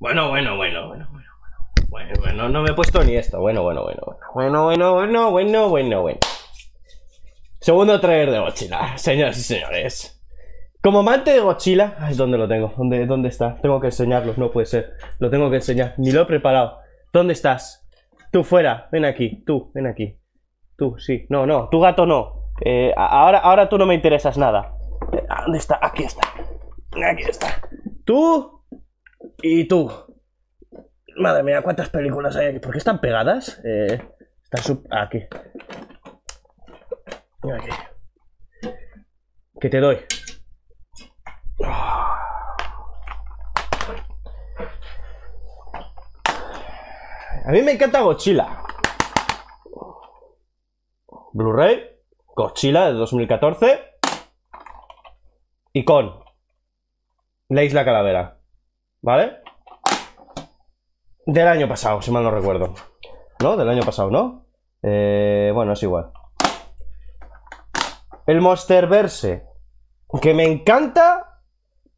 Bueno, bueno, bueno, bueno, bueno. Bueno, bueno, no me he puesto ni esto. Bueno, bueno, bueno, bueno. Bueno, bueno, bueno, bueno, bueno, Segundo traer de mochila, señores y señores. Como amante de Godzilla, ah, ¿dónde ¿dónde lo tengo, ¿Dónde, dónde está. Tengo que enseñarlo, no puede ser. Lo tengo que enseñar, ni lo he preparado. ¿Dónde estás? Tú fuera, ven aquí, tú, ven aquí. Tú, sí. No, no, tu gato no. Eh, ahora, ahora tú no me interesas nada. Eh, ¿Dónde está? Aquí está. Aquí está. Tú, y tú. Madre mía, ¿cuántas películas hay aquí? ¿Por qué están pegadas? Eh, están ah, Aquí. Aquí. Que te doy. A mí me encanta Godzilla. Blu-ray, Godzilla de 2014 y con La Isla Calavera. ¿Vale? Del año pasado, si mal no recuerdo. ¿No? Del año pasado, ¿no? Eh, bueno, es igual. El Verse. Que me encanta.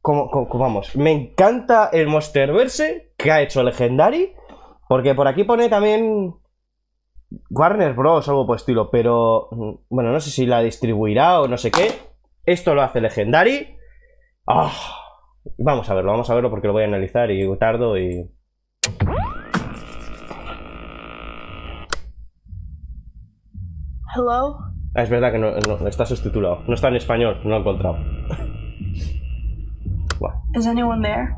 Como, vamos, me encanta el Verse que ha hecho Legendary. Porque por aquí pone también. Warner Bros. algo por estilo. Pero. Mm, bueno, no sé si la distribuirá o no sé qué. Esto lo hace Legendary. ¡Ah! Vamos a verlo, vamos a verlo porque lo voy a analizar y tardo y... Hello? Ah, es verdad que no, está sustitulado No está en español, no lo he encontrado. Is anyone there?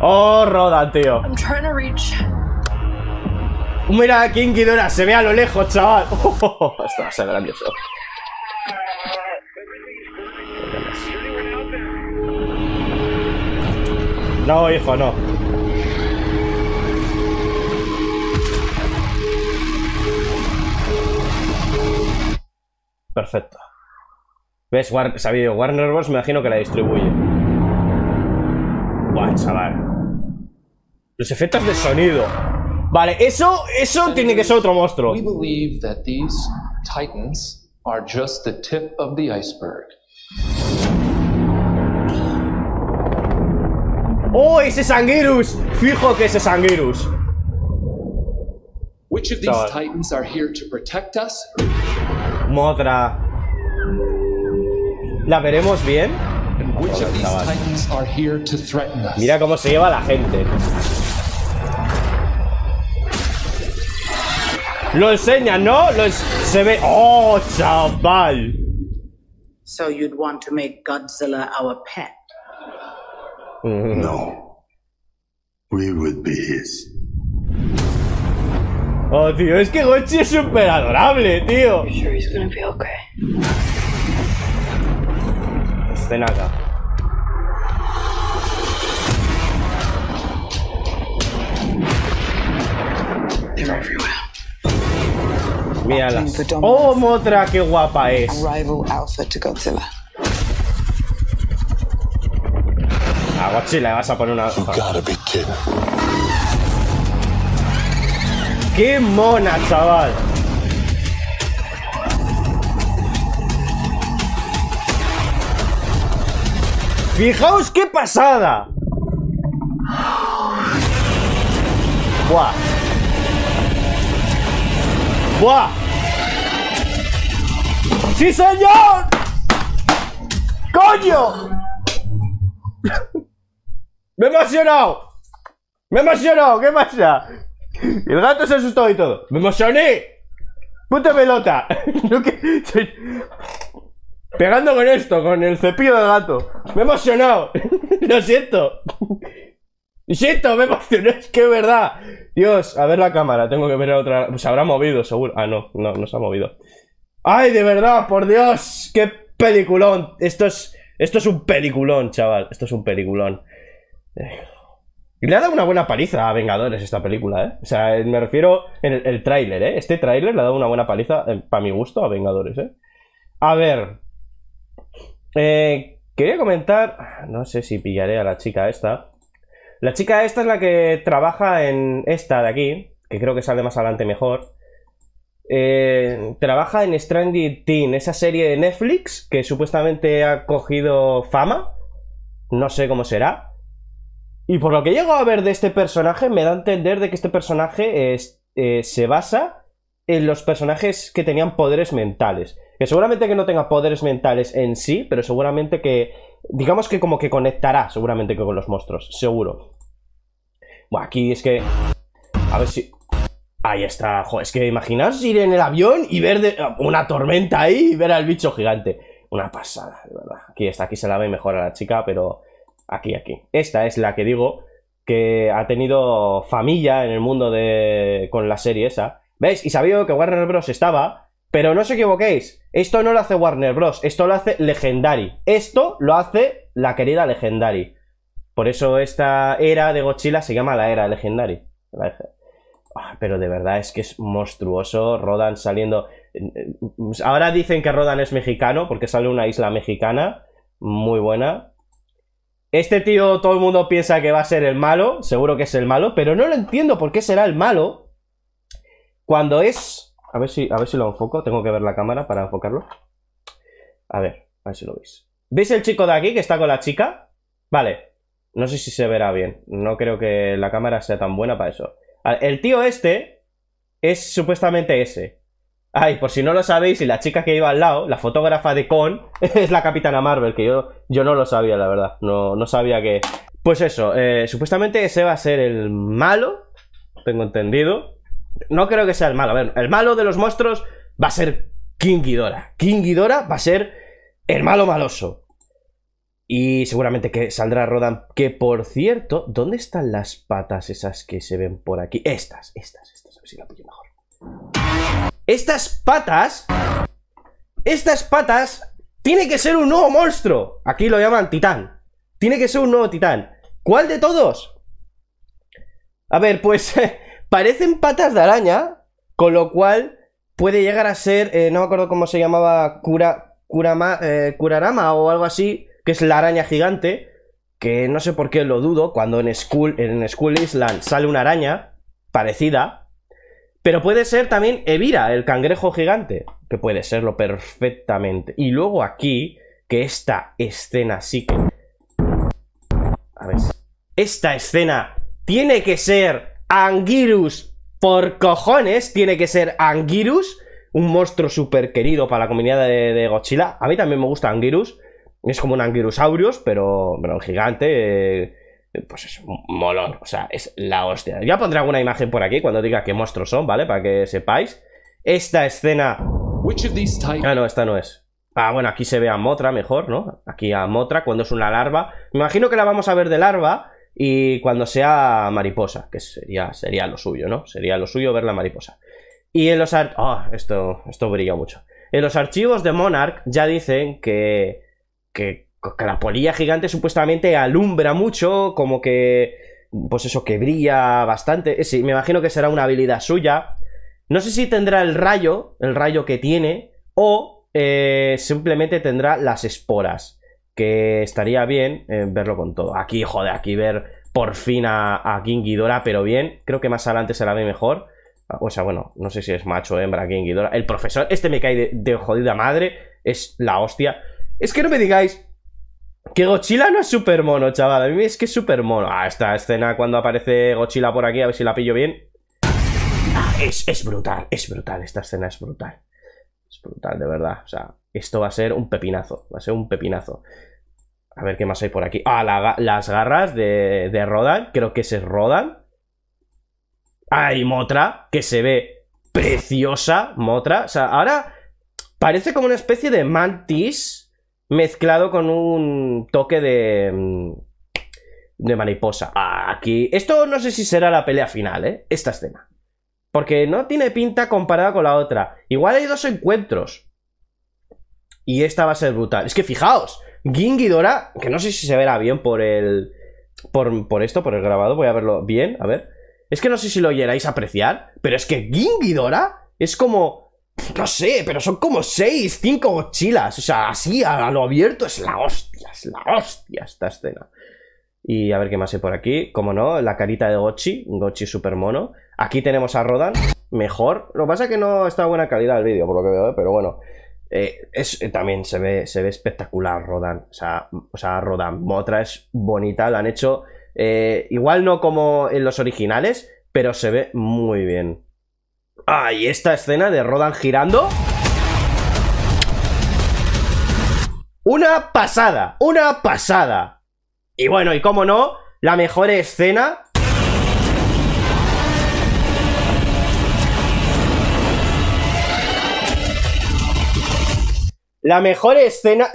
Oh, roda, tío. I'm trying to reach. Mira, King Ghidorah, se ve a lo lejos, chaval. esto va a ser grandioso. No, hijo, no. Perfecto. ¿Ves? Warner Bros. me imagino que la distribuye. ¡Guay, chaval. Los efectos de sonido. Vale, eso, eso tiene que ser otro monstruo. We believe that these titans are just the tip iceberg. ¡Oh, ese Sanguirus! Fijo que ese Sanguirus! Which of these titans are here to protect us? Modra. ¿La veremos bien? Which of these titans are here to threaten Mira cómo se lleva la gente. Lo enseña, ¿no? Lo se ve. ¡Oh, chaval! So you'd want to make Godzilla our pet. Mm. No. We would be his. Oh, tío, es que Gochi es súper adorable, tío. Sure They're everywhere. Mírala. Oh, Motra, qué guapa es. Rival Alpha to Godzilla. le vas a poner una. ¡Qué mona, chaval! Fijaos qué pasada. Buah. Buah. ¡Sí, señor! ¡Coño! ¡Me he emocionado! ¡Me he ¿Qué pasa? El gato se asustó y todo. ¡Me emocioné! ¡Puta pelota! Pegando con esto, con el cepillo del gato. ¡Me he emocionado! Lo siento. Lo siento, me emocioné, es que es verdad. Dios, a ver la cámara, tengo que ver otra. Se habrá movido, seguro. Ah, no, no, no se ha movido. ¡Ay, de verdad! ¡Por Dios! ¡Qué peliculón! Esto es. Esto es un peliculón, chaval. Esto es un peliculón. Le ha dado una buena paliza a Vengadores esta película, ¿eh? O sea, eh, me refiero en el, tráiler, ¿eh? Este tráiler le ha dado una buena paliza, eh, para mi gusto, a Vengadores, ¿eh? A ver. Eh, quería comentar. No sé si pillaré a la chica esta. La chica esta es la que trabaja en esta de aquí, que creo que sale más adelante mejor. trabaja en Stranded Teen, esa serie de Netflix que supuestamente ha cogido fama. No sé cómo será. Y por lo que llego a ver de este personaje, me da a entender de que este personaje eh, se basa en los personajes que tenían poderes mentales. Que seguramente que no tenga poderes mentales en sí, pero seguramente que. Digamos que como que conectará, seguramente que con los monstruos, seguro. Bueno, aquí es que. A ver si. Ahí está, es que imaginaos ir en el avión y ver una tormenta ahí y ver al bicho gigante. Una pasada, de verdad. Aquí está, aquí se la ve mejor a la chica, pero Aquí, aquí. Esta es la que digo que ha tenido familia en el mundo de... con la serie esa. ¿Veis? Y sabía que Warner Bros. estaba, pero no os equivoquéis. Esto no lo hace Warner Bros. Esto lo hace Legendary. Esto lo hace la querida Legendary. Por eso esta era de Godzilla se llama la era Legendary. Ah, pero de verdad es que es monstruoso. Rodan saliendo... Eh, eh, ahora dicen que Rodan es mexicano porque sale una isla mexicana muy buena. Este tío, todo el mundo piensa que va a ser el malo, seguro que es el malo, pero no lo entiendo por qué será el malo cuando es... A ver si, a ver si lo enfoco, tengo que ver la cámara para enfocarlo. A ver, a ver si lo veis. ¿Veis el chico de aquí que está con la chica? Vale, no sé si se verá bien, no creo que la cámara sea tan buena para eso. El tío este es supuestamente ese. Ay, por si no lo sabéis, y la chica que iba al lado, la fotógrafa de Con, es la capitana Marvel, que yo, yo no lo sabía, la verdad. No, sabía que. Pues eso, eh, supuestamente ese va a ser el malo, tengo entendido. No creo que sea el malo. A ver, el malo de los monstruos va a ser King Ghidorah. King Ghidorah va a ser el malo maloso. Y seguramente que saldrá Rodan. Que por cierto, ¿dónde están las patas esas que se ven por aquí? Estas, estas, estas. A ver si la pillo mejor. Estas patas... Estas patas... Tiene que ser un nuevo monstruo. Aquí lo llaman titán. Tiene que ser un nuevo titán. ¿Cuál de todos? A ver, pues parecen patas de araña, con lo cual puede llegar a ser, eh, no me acuerdo cómo se llamaba, cura, curama, eh, o algo así, que es la araña gigante, que no sé por qué lo dudo, cuando en School, en School Island sale una araña parecida, pero puede ser también Evira, el cangrejo gigante, que puede serlo perfectamente. Y luego aquí, que esta escena sí que... A ver. Esta escena tiene que ser Anguirus por cojones, tiene que ser Anguirus, un monstruo súper querido para la comunidad de, de, Godzilla. A mí también me gusta Anguirus, es como un Aureus, pero, un gigante, eh, pues es molón, o sea, es la hostia. Ya pondré alguna imagen por aquí cuando diga qué monstruos son, ¿vale? Para que sepáis. Esta escena... Ah, no, esta no es. Ah, bueno, aquí se ve a Motra mejor, ¿no? Aquí a Motra cuando es una larva. Me imagino que la vamos a ver de larva y cuando sea mariposa, que sería, sería lo suyo, ¿no? Sería lo suyo ver la mariposa. Y en los... Ah, esto, esto brilla mucho. En los archivos de Monarch ya dicen que... que que la polilla gigante supuestamente alumbra mucho, como que, pues eso, que brilla bastante. Sí, me imagino que será una habilidad suya. No sé si tendrá el rayo, el rayo que tiene, o eh, simplemente tendrá las esporas, que estaría bien eh, verlo con todo. Aquí, joder, aquí ver por fin a, a King pero bien, creo que más adelante se la ve mejor. Ah, o sea, bueno, no sé si es macho o hembra King El profesor, este me cae de jodida madre, es la hostia. Es que no me digáis que Gochila no es súper mono, chaval. A mí es que es súper mono. Ah, esta escena cuando aparece Gochila por aquí, a ver si la pillo bien. Ah, es, es brutal, es brutal. Esta escena es brutal. Es brutal, de verdad. O sea, esto va a ser un pepinazo. Va a ser un pepinazo. A ver qué más hay por aquí. Ah, las garras de, de Rodan. Creo que se Rodan. Hay ah, Motra, que se ve preciosa. Motra. O sea, ahora parece como una especie de mantis mezclado con un toque de mm, de mariposa. Aquí. Esto no sé si será la pelea final, ¿eh? Esta escena. Porque no tiene pinta comparada con la otra. Igual hay dos encuentros. Y esta va a ser brutal. Es que fijaos, Ging que no sé si se verá bien por el. Por, por esto, por el grabado, voy a verlo bien, a ver. Es que no sé si lo llegáis a apreciar, pero es que Ging es como no sé, pero son como 6, 5 mochilas. O sea, así a lo abierto es la hostia, es la hostia esta escena. Y a ver qué más hay por aquí. Como no, la carita de Gochi, Gochi super mono. Aquí tenemos a Rodan, mejor. Lo que pasa es que no está buena calidad el vídeo, por lo que veo, ¿eh? pero bueno. Eh, es, eh, también se ve, se ve espectacular Rodan. O sea, Rodan Motra es bonita, la han hecho. igual no como en los originales, pero se ve muy bien. Ah, y esta escena de Rodan girando... Una pasada, una pasada. Y bueno, y cómo no, la mejor escena... La mejor escena...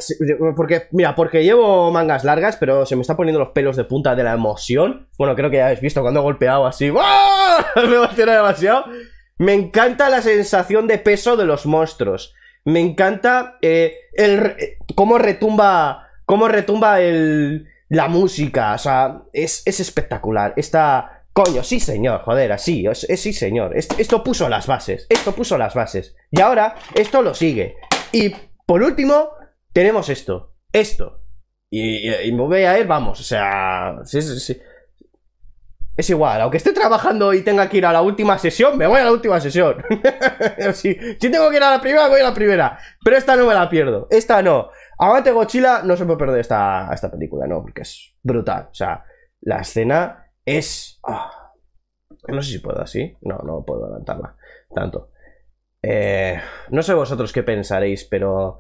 Porque, mira, porque llevo mangas largas, pero se me está poniendo los pelos de punta de la emoción. Bueno, creo que ya habéis visto cuando he golpeado así. Me demasiado. Me encanta la sensación de peso de los monstruos. Me encanta eh, el, eh, cómo retumba, cómo retumba el, la música. O sea, es, espectacular. Esta, Coño, sí señor, joder, así, es, sí señor. Esto, puso las bases, esto puso las bases. Y ahora, esto lo sigue. Y por último, tenemos esto, esto. Y, y me voy a ir, vamos, o sea... Sí, sí, sí. Es igual, aunque esté trabajando y tenga que ir a la última sesión, me voy a la última sesión. si, tengo que ir a la primera, voy a la primera. Pero esta no me la pierdo. Esta no. Amante Godzilla no se puede perder esta, película, no, porque es brutal. O sea, la escena es. Ah, no sé si puedo así. No, no puedo adelantarla tanto. Eh, no sé vosotros qué pensaréis, pero.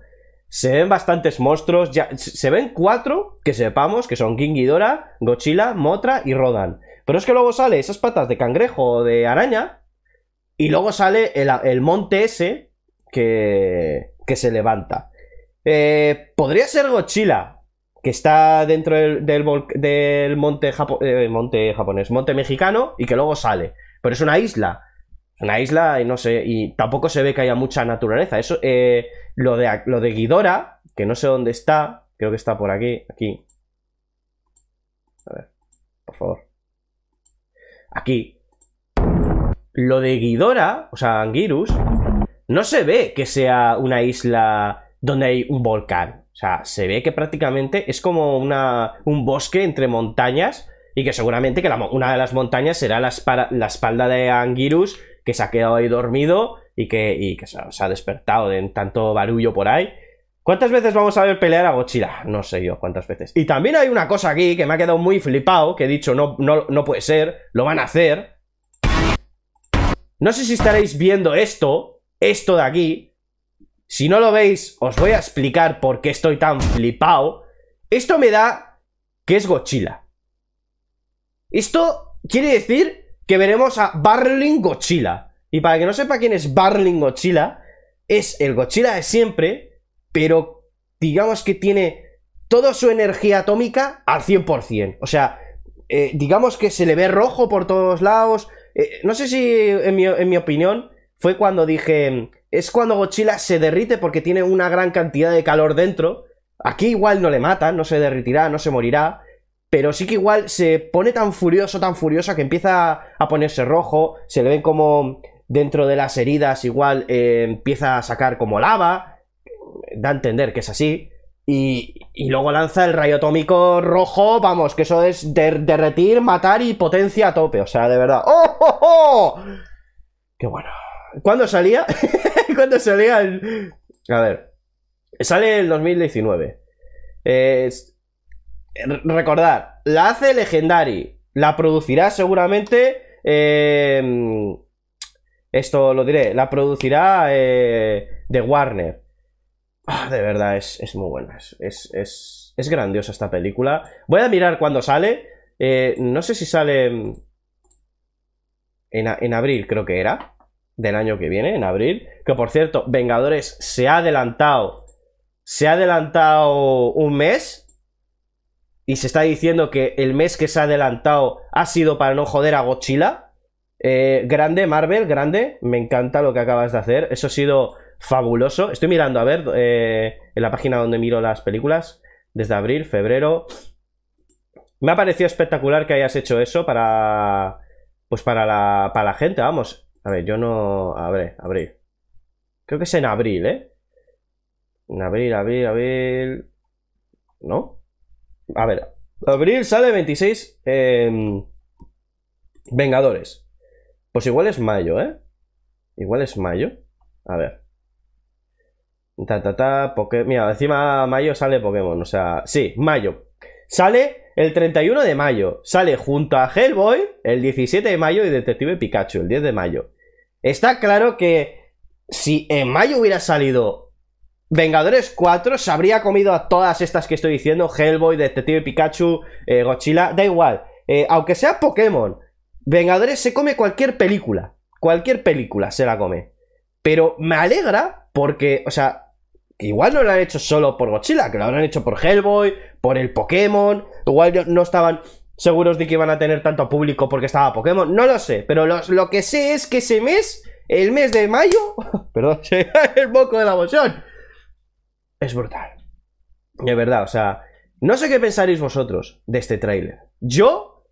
Se ven bastantes monstruos. Ya, se ven cuatro que sepamos que son King Ghidorah, Godzilla, Motra y Rodan. Pero es que luego sale esas patas de cangrejo o de araña y luego sale el, monte ese que, que se levanta. Eh, podría ser Godzilla, que está dentro del, del, monte, eh, monte japonés, monte mexicano, y que luego sale. Pero es una isla. Una isla y no sé, y tampoco se ve que haya mucha naturaleza. Eso, eh, lo, de, lo de Guidora, que no sé dónde está, creo que está por aquí, aquí. A ver, por favor. Aquí. Lo de Guidora, o sea, Anguirus, no se ve que sea una isla donde hay un volcán. O sea, se ve que prácticamente es como un bosque entre montañas y que seguramente que una de las montañas será la, espalda de Anguirus que se ha quedado ahí dormido y que, se, se, ha despertado de tanto barullo por ahí ¿Cuántas veces vamos a ver pelear a Godzilla? No sé yo cuántas veces. Y también hay una cosa aquí que me ha quedado muy flipado, que he dicho, no, no, puede ser, lo van a hacer. No sé si estaréis viendo esto, esto de aquí. Si no lo veis, os voy a explicar por qué estoy tan flipado. Esto me da que es Godzilla. Esto quiere decir que veremos a Barling Godzilla. Y para que no sepa quién es Barling Godzilla, es el Godzilla de siempre pero digamos que tiene toda su energía atómica al 100%. O sea, eh, digamos que se le ve rojo por todos lados. Eh, no sé si, en mi, opinión, fue cuando dije, es cuando Godzilla se derrite porque tiene una gran cantidad de calor dentro. Aquí igual no le matan, no se derritirá, no se morirá. Pero sí que igual se pone tan furioso, tan furiosa que empieza a ponerse rojo. Se le ven como dentro de las heridas igual eh, empieza a sacar como lava da a entender que es así. Y, luego lanza el rayo atómico rojo, vamos, que eso es derretir, matar y potencia a tope. O sea, de verdad. ¡Oh, oh, oh! Qué bueno. ¿Cuándo salía? ¿Cuándo salía el... A ver. Sale el 2019. Eh, recordar, la hace Legendary. La producirá seguramente... Em, esto lo diré. La producirá de eh, Warner. Ah, de verdad, es, muy buena. Es, es, es, grandiosa esta película. Voy a mirar cuándo sale. Eh, no sé si sale en, en, abril, creo que era. Del año que viene, en abril. Que por cierto, Vengadores se ha adelantado. Se ha adelantado un mes. Y se está diciendo que el mes que se ha adelantado ha sido para no joder a Godzilla. Eh, grande, Marvel, grande. Me encanta lo que acabas de hacer. Eso ha sido fabuloso. Estoy mirando, a ver, eh, en la página donde miro las películas, desde abril, febrero. Me ha parecido espectacular que hayas hecho eso para. Pues para la, para la gente, vamos. A ver, yo no. A ver, abril. Creo que es en abril, ¿eh? En abril, abril, abril. ¿No? A ver. Abril sale 26. Em, Vengadores. Pues igual es mayo, ¿eh? Igual es mayo. A ver porque, mira, encima mayo sale Pokémon, o sea, sí, mayo. Sale el 31 de mayo, sale junto a Hellboy el 17 de mayo y Detective Pikachu el 10 de mayo. Está claro que si en mayo hubiera salido Vengadores 4, se habría comido a todas estas que estoy diciendo, Hellboy, Detective Pikachu, Gochila eh, Godzilla, da igual. Eh, aunque sea Pokémon, Vengadores se come cualquier película, cualquier película se la come. Pero me alegra porque, o sea, Igual no lo han hecho solo por Godzilla, que lo habrán hecho por Hellboy, por el Pokémon. Igual no estaban seguros de que iban a tener tanto público porque estaba Pokémon. No lo sé, pero lo, que sé es que ese mes, el mes de mayo, perdón, el moco de la emoción. Es brutal. De verdad, o sea, no sé qué pensaréis vosotros de este tráiler. Yo,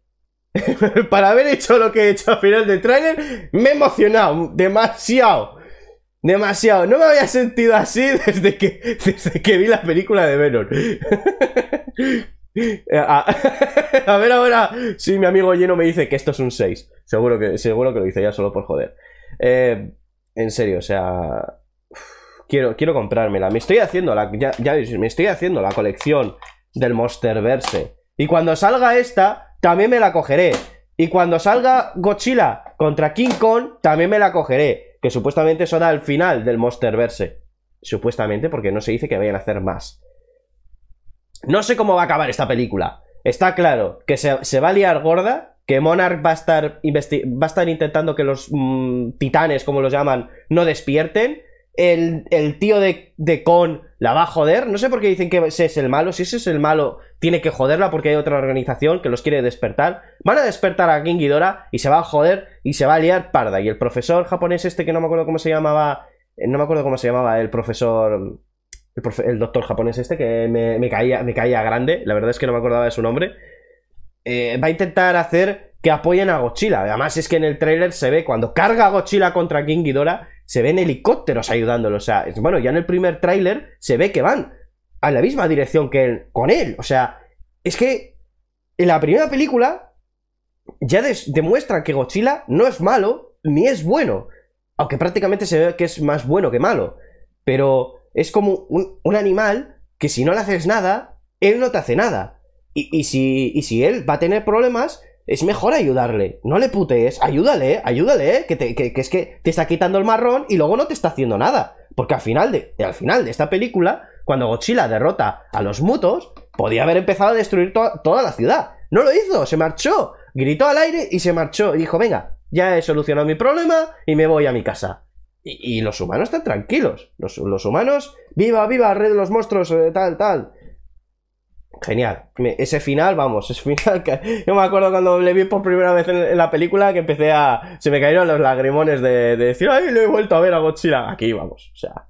para haber hecho lo que he hecho al final del tráiler, me he emocionado demasiado. Demasiado. No me había sentido así desde que, desde que vi la película de Venom. Ah, ah. a, ver ahora si mi amigo lleno me dice que esto es un 6. Seguro que, seguro que lo dice ya solo por joder. Eh, en serio, o sea... Quiero, quiero comprármela. Me estoy haciendo la... me estoy haciendo la colección del Monsterverse. Y cuando salga esta, también me la cogeré. Y cuando salga Godzilla contra King Kong, también me la cogeré que supuestamente son al final del Monsterverse. Supuestamente porque no se dice que vayan a hacer más. No sé cómo va a acabar esta película. Está claro que se, va a liar gorda, que Monarch va a estar, va a estar intentando que los mm, titanes, como los llaman, no despierten el, tío de, de Con la va a joder. No sé por qué dicen que ese es el malo. Si ese es el malo, tiene que joderla porque hay otra organización que los quiere despertar. Van a despertar a King y se va a joder y se va a liar parda. Y el profesor japonés este que no me acuerdo cómo se llamaba... Eh, no me acuerdo cómo se llamaba el profesor... El, doctor japonés este que me, caía, me caía grande, la verdad es que no me acordaba de su nombre, eh, va a intentar hacer que apoyen a Godzilla. Además es que en el tráiler se ve cuando carga Godzilla contra King Ghidorah, se ven helicópteros ayudándolo. O sea, bueno, ya en el primer tráiler se ve que van a la misma dirección que él, con él. O sea, es que en la primera película ya demuestra que Godzilla no es malo ni es bueno. Aunque prácticamente se ve que es más bueno que malo. Pero es como un, animal que si no le haces nada, él no te hace nada. y si él va a tener problemas, es mejor ayudarle. No le putes ayúdale, ayúdale, que, que, es que te está quitando el marrón y luego no te está haciendo nada. Porque al final de, al final de esta película, cuando Godzilla derrota a los mutos, podía haber empezado a destruir toda la ciudad. No lo hizo, se marchó, gritó al aire y se marchó. Y dijo, venga, ya he solucionado mi problema y me voy a mi casa. Y, los humanos están tranquilos. Los, humanos, viva, viva, red de los monstruos, eh, tal, tal. Genial. Ese final, vamos, es final que yo me acuerdo cuando le vi por primera vez en, la película que empecé a... Se me cayeron los lagrimones de, decir, ¡ay, lo he vuelto a ver a Godzilla! Aquí vamos, o sea...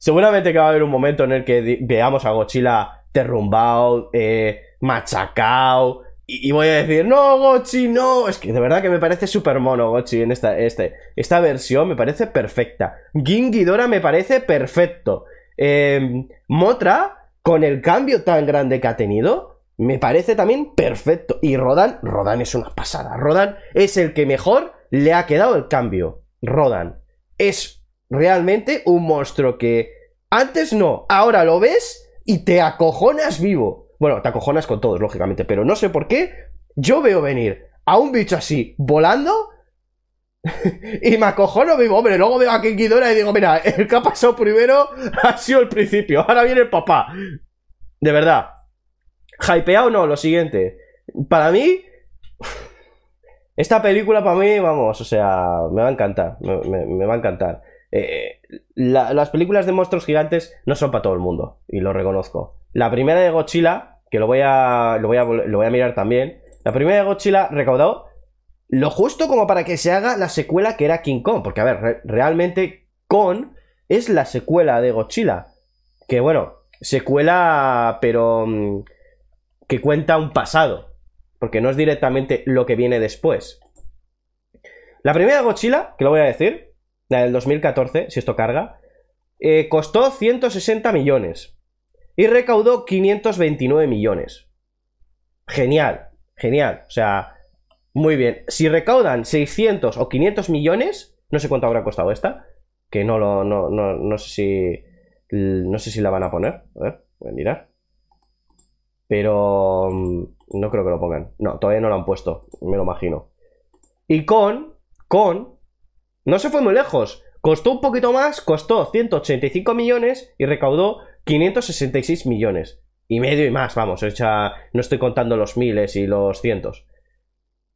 Seguramente que va a haber un momento en el que veamos a Godzilla derrumbado, eh, machacado, y, voy a decir, no, Gochi, no. Es que de verdad que me parece súper mono, Gochi, en esta, este, esta versión me parece perfecta. Gingidora me parece perfecto. Em, Motra con el cambio tan grande que ha tenido, me parece también perfecto. Y Rodan, Rodan es una pasada. Rodan es el que mejor le ha quedado el cambio. Rodan es realmente un monstruo que antes no, ahora lo ves y te acojonas vivo. Bueno, te acojonas con todos, lógicamente, pero no sé por qué. Yo veo venir a un bicho así volando y me lo mismo, hombre, luego veo a Ghidorah y digo, mira, el que ha pasado primero ha sido el principio, ahora viene el papá. De verdad. Hypeado no, lo siguiente. Para mí, esta película para mí, vamos, o sea, me va a encantar, me, va a encantar. Eh, las películas de monstruos gigantes no son para todo el mundo, y lo reconozco. La primera de Godzilla, que lo voy a, lo voy a, mirar también, la primera de Godzilla recaudado lo justo como para que se haga la secuela que era King Kong. Porque, a ver, realmente Kong es la secuela de Godzilla. Que bueno, secuela, pero mm, que cuenta un pasado. Porque no es directamente lo que viene después. La primera Godzilla, que lo voy a decir, la del 2014, si esto carga, eh, costó 160 millones. Y recaudó 529 millones. Genial, genial. O sea, muy bien. Si recaudan 600 o 500 millones, no sé cuánto habrá costado esta, que no lo, no, no, no sé si, no sé si la van a poner. A ver, voy a mirar. Pero mm, no creo que lo pongan. No, todavía no lo han puesto, me lo imagino. Y con, con, no se fue muy lejos. Costó un poquito más, costó 185 millones y recaudó 566 millones. Y medio y más, vamos, hecha, no estoy contando los miles y los cientos.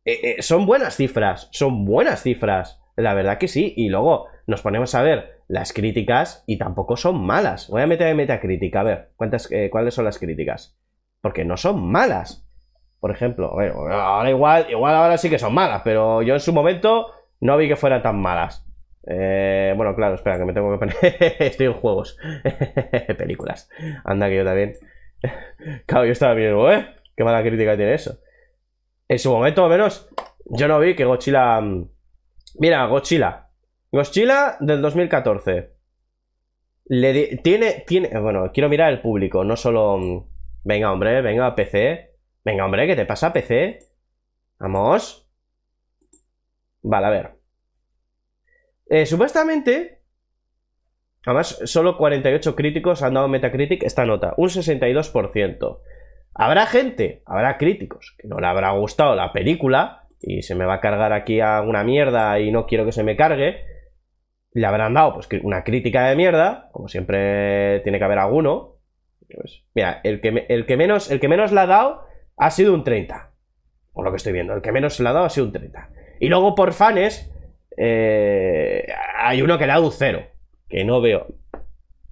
Eh, eh, son buenas cifras, son buenas cifras, la verdad que sí. Y luego nos ponemos a ver las críticas y tampoco son malas. Voy a meter en Metacritic, a ver, cuántas, eh, ¿cuáles son las críticas? Porque no son malas. Por ejemplo, ahora igual, igual ahora sí que son malas, pero yo en su momento no vi que fueran tan malas. bueno, claro, espera, que me tengo que poner. Estoy en juegos. Películas. Anda, que yo también. claro, yo estaba viendo, ¿eh? Qué mala crítica tiene eso. En su momento, al menos, yo no vi que Godzilla... Mm, mira, Godzilla. Godzilla del 2014. Le Tiene, tiene... Eh, bueno, quiero mirar el público, no solo... Mm, venga, hombre, venga, PC. Venga, hombre, ¿qué te pasa, PC? Vamos. Vale, a ver. Eh, supuestamente... Además, solo 48 críticos han dado Metacritic esta nota. Un 62%. Habrá gente, habrá críticos que no le habrá gustado la película y se me va a cargar aquí una mierda y no quiero que se me cargue. Le habrán dado pues, una crítica de mierda, como siempre tiene que haber alguno. Pues, mira, el que, menos, el que menos la ha dado ha sido un 30. Por lo que estoy viendo, el que menos la ha dado ha sido un 30. Y luego por fans, eh, hay uno que le ha dado un 0. Que no veo.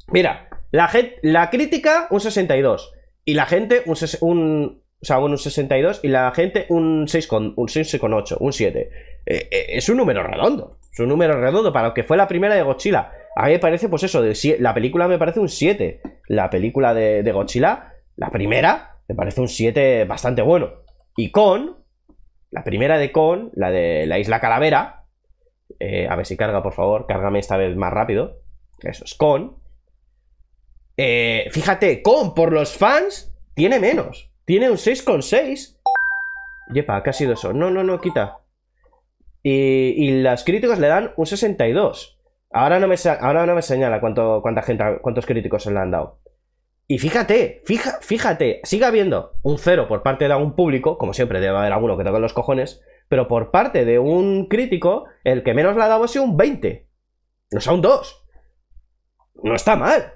Mira, la, la crítica un 62 y la gente un, un, o sea, un 62 y la gente un 6,8, un, 6 un 7. Eh, eh, es un número redondo. Es un número redondo para lo que fue la primera de Godzilla. A mí me parece, pues eso, la película me parece un 7. La película de, de Godzilla, la primera, me parece un 7 bastante bueno. Y con, la primera de con, la de la isla Calavera, eh, a ver si carga, por favor, cárgame esta vez más rápido. Eso es con. Eh, fíjate, con por los fans tiene menos. Tiene un 6,6. Yepa, ha sido eso? No, no, no, quita. Y, las críticas le dan un 62. Ahora no me, ahora no me señala cuánta gente, cuántos críticos se le han dado. Y fíjate, fíjate, sigue habiendo un cero por parte de algún público, como siempre debe haber alguno que toque los cojones, pero por parte de un crítico, el que menos le ha dado ha sido un 20. No sea un 2. No está mal.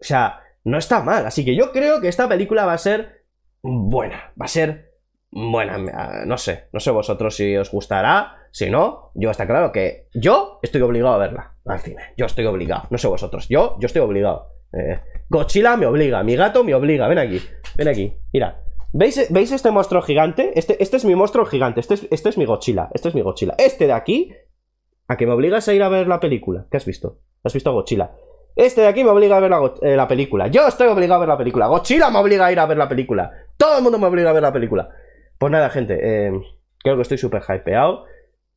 O sea, no está mal. Así que yo creo que esta película va a ser buena. Va a ser buena. Ah, no sé. No sé vosotros si os gustará. Si no, yo está claro que yo estoy obligado a verla al cine. Yo estoy obligado. No sé vosotros. Yo, yo estoy obligado. Eh, Gochila me obliga. Mi gato me obliga. Ven aquí. Ven aquí. Mira. ¿Veis, ¿Veis este monstruo gigante? Este, este es mi monstruo gigante, este es, este es mi Gochila. este es mi Gochila. Este de aquí, a que me obligas a ir a ver la película. ¿Qué has visto? ¿Has visto a Godzilla? Este de aquí me obliga a ver eh, la, película. Yo estoy obligado a ver la película. Godzilla me obliga a ir a ver la película. Todo el mundo me obliga a ver la película. Pues nada, gente. Eh, creo que estoy súper hypeado.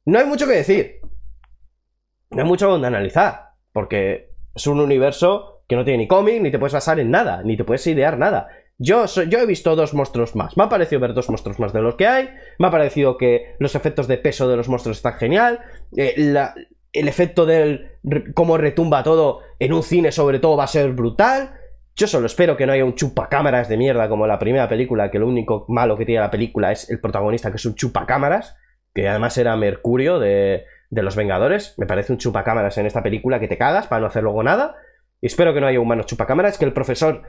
No hay mucho que decir. No hay mucho donde analizar. Porque es un universo que no tiene ni cómic, ni te puedes basar en nada, ni te puedes idear nada. Yo, yo, he visto dos monstruos más. Me ha parecido ver dos monstruos más de los que hay. Me ha parecido que los efectos de peso de los monstruos están genial. Eh, la, el efecto del cómo retumba todo en un cine sobre todo va a ser brutal. Yo solo espero que no haya un chupacámaras de mierda como la primera película, que lo único malo que tiene la película es el protagonista que es un chupacámaras, que además era Mercurio de, de los Vengadores. Me parece un chupacámaras en esta película que te cagas para no hacer luego nada. Y espero que no haya un humanos chupacámaras, que el profesor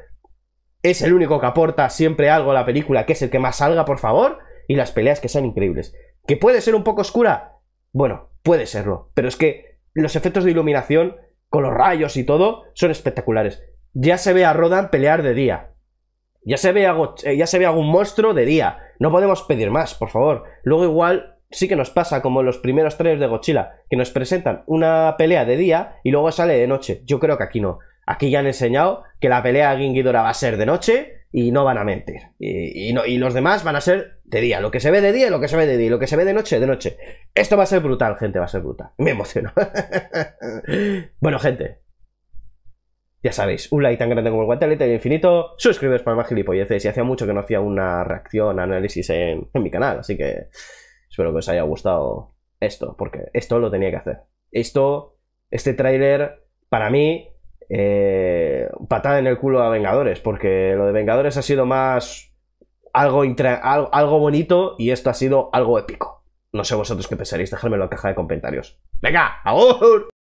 es el único que aporta siempre algo a la película, que es el que más salga, por favor, y las peleas que sean increíbles. ¿Que puede ser un poco oscura? Bueno, Puede serlo, pero es que los efectos de iluminación, con los rayos y todo, son espectaculares. Ya se ve a Rodan pelear de día. Ya se ve a, eh, ya se ve a monstruo de día. No podemos pedir más, por favor. Luego igual sí que nos pasa como en los primeros trailers de Godzilla, que nos presentan una pelea de día y luego sale de noche. Yo creo que aquí no. Aquí ya han enseñado que la pelea de Gingidora va a ser de noche y no van a mentir. Y, los demás van a ser de día. Lo que se ve de día, lo que se ve de día. lo que se ve de noche, de noche. Esto va a ser brutal, gente, va a ser brutal. Me emociono. bueno, gente. Ya sabéis, un like tan grande como el guantelete infinito. Suscribiros para más gilipolleces. Y hacía mucho que no hacía una reacción, análisis en, en mi canal. Así que espero que os haya gustado esto. Porque esto lo tenía que hacer. Esto, este tráiler, para mí, eh, patada en el culo a Vengadores, porque lo de Vengadores ha sido más algo, bonito y esto ha sido algo épico. No sé vosotros qué pensaréis, dejadme en la caja de comentarios. ¡Venga! ¡Aur!